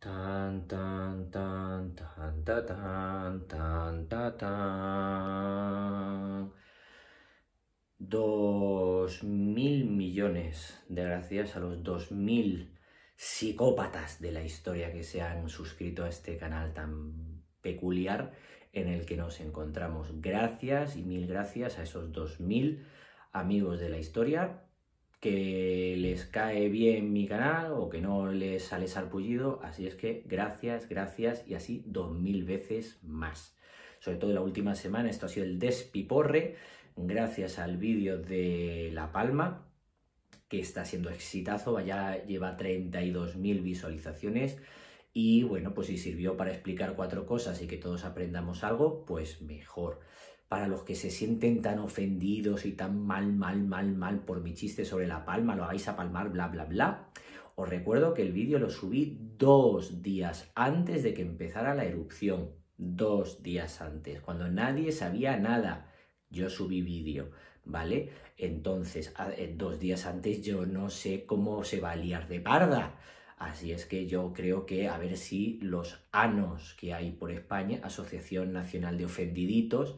Tan, tan, tan, tan, tan, tan, ta, tan. Dos mil millones de gracias a los dos mil psicópatas de la historia que se han suscrito a este canal tan peculiar en el que nos encontramos. Gracias y mil gracias a esos dos mil amigos de la historia que les cae bien mi canal o que no les sale sarpullido. Así es que gracias, gracias y así dos mil veces más. Sobre todo la última semana, esto ha sido el despiporre, gracias al vídeo de La Palma, que está siendo exitazo, ya lleva 32.000 visualizaciones. Y bueno, pues si sirvió para explicar cuatro cosas y que todos aprendamos algo, pues mejor para los que se sienten tan ofendidos y tan mal, mal, mal, mal por mi chiste sobre la palma, lo hagáis a palmar, bla, bla, bla. Os recuerdo que el vídeo lo subí dos días antes de que empezara la erupción. Dos días antes, cuando nadie sabía nada. Yo subí vídeo, ¿vale? Entonces, eh, dos días antes yo no sé cómo se va a liar de parda. Así es que yo creo que a ver si los ANOS que hay por España, Asociación Nacional de Ofendiditos,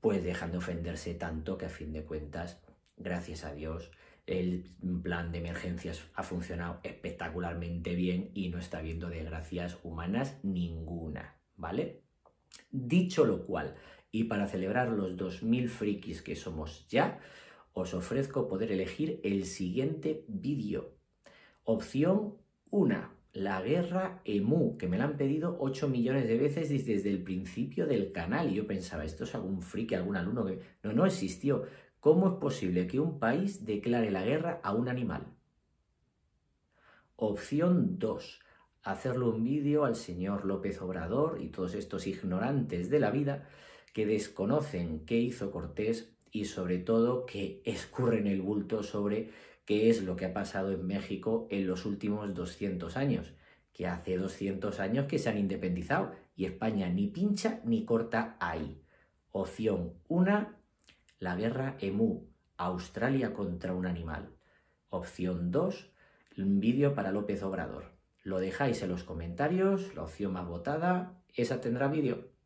pues dejan de ofenderse tanto que a fin de cuentas, gracias a Dios, el plan de emergencias ha funcionado espectacularmente bien y no está habiendo desgracias humanas ninguna, ¿vale? Dicho lo cual, y para celebrar los 2.000 frikis que somos ya, os ofrezco poder elegir el siguiente vídeo. Opción 1 la guerra EMU, que me la han pedido 8 millones de veces desde el principio del canal. Y yo pensaba, esto es algún friki, algún alumno que... No, no existió. ¿Cómo es posible que un país declare la guerra a un animal? Opción 2. Hacerle un vídeo al señor López Obrador y todos estos ignorantes de la vida que desconocen qué hizo Cortés y sobre todo que escurren el bulto sobre qué es lo que ha pasado en México en los últimos 200 años, que hace 200 años que se han independizado y España ni pincha ni corta ahí. Opción 1, la guerra EMU, Australia contra un animal. Opción 2, un vídeo para López Obrador. Lo dejáis en los comentarios, la opción más votada, esa tendrá vídeo.